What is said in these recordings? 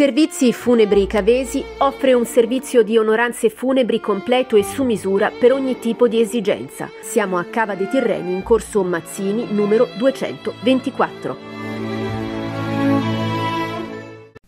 Servizi Funebri Cavesi offre un servizio di onoranze funebri completo e su misura per ogni tipo di esigenza. Siamo a Cava dei Tirreni in corso Mazzini numero 224.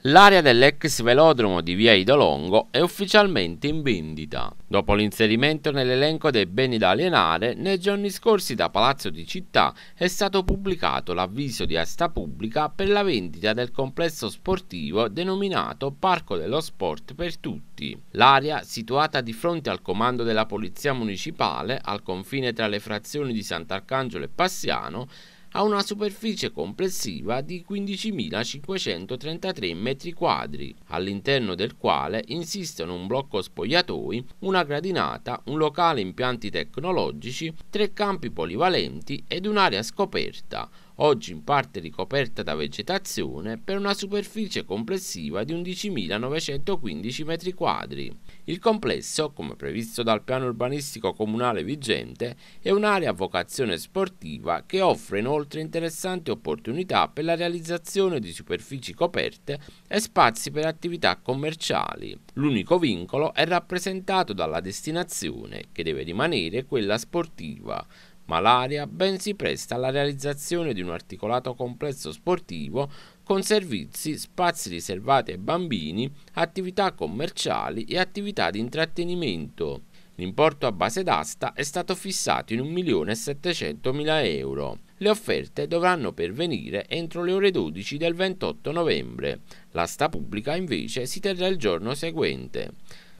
L'area dell'ex velodromo di Via Idolongo è ufficialmente in vendita. Dopo l'inserimento nell'elenco dei beni da alienare, nei giorni scorsi da Palazzo di Città è stato pubblicato l'avviso di asta pubblica per la vendita del complesso sportivo denominato Parco dello Sport per Tutti. L'area, situata di fronte al comando della Polizia Municipale, al confine tra le frazioni di Sant'Arcangelo e Passiano, ha una superficie complessiva di 15.533 m2, all'interno del quale insistono un blocco spogliatoi, una gradinata, un locale impianti tecnologici, tre campi polivalenti ed un'area scoperta, oggi in parte ricoperta da vegetazione, per una superficie complessiva di 11.915 m2. Il complesso, come previsto dal piano urbanistico comunale vigente, è un'area a vocazione sportiva che offre inoltre interessanti opportunità per la realizzazione di superfici coperte e spazi per attività commerciali. L'unico vincolo è rappresentato dalla destinazione, che deve rimanere quella sportiva, ma l'area ben si presta alla realizzazione di un articolato complesso sportivo con servizi, spazi riservati ai bambini, attività commerciali e attività di intrattenimento. L'importo a base d'asta è stato fissato in 1.700.000 euro. Le offerte dovranno pervenire entro le ore 12 del 28 novembre. L'asta pubblica invece si terrà il giorno seguente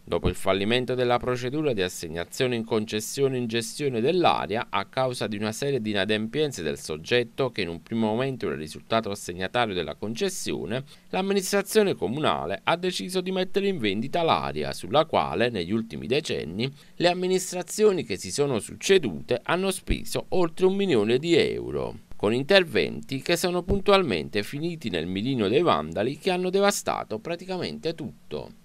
dopo il fallimento della procedura di assegnazione in concessione in gestione dell'area a causa di una serie di inadempienze del soggetto che in un primo momento era risultato assegnatario della concessione, l'amministrazione comunale ha deciso di mettere in vendita l'area sulla quale negli ultimi decenni le amministrazioni che si sono succedute hanno speso oltre un milione di euro con interventi che sono puntualmente finiti nel milino dei vandali che hanno devastato praticamente tutto.